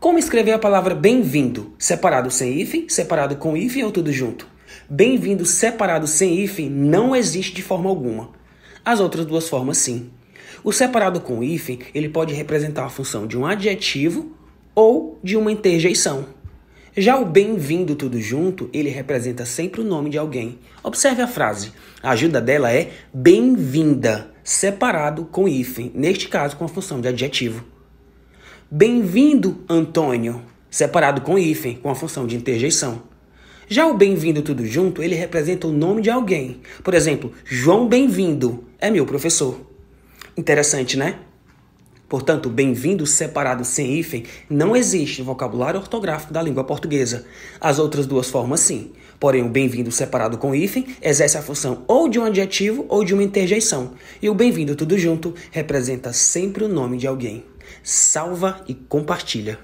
Como escrever a palavra bem-vindo? Separado sem hífen, separado com hífen ou tudo junto? Bem-vindo separado sem hífen não existe de forma alguma. As outras duas formas sim. O separado com hífen, ele pode representar a função de um adjetivo ou de uma interjeição. Já o bem-vindo tudo junto, ele representa sempre o nome de alguém. Observe a frase. A ajuda dela é bem-vinda, separado com hífen, neste caso com a função de adjetivo. Bem-vindo, Antônio, separado com hífen, com a função de interjeição. Já o bem-vindo tudo junto, ele representa o nome de alguém. Por exemplo, João Bem-vindo é meu professor. Interessante, né? Portanto, bem-vindo separado sem hífen não existe no vocabulário ortográfico da língua portuguesa. As outras duas formas sim. Porém, o bem-vindo separado com hífen exerce a função ou de um adjetivo ou de uma interjeição. E o bem-vindo tudo junto representa sempre o nome de alguém salva e compartilha.